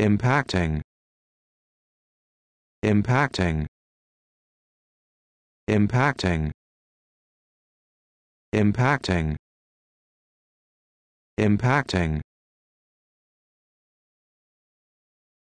impacting impacting impacting impacting impacting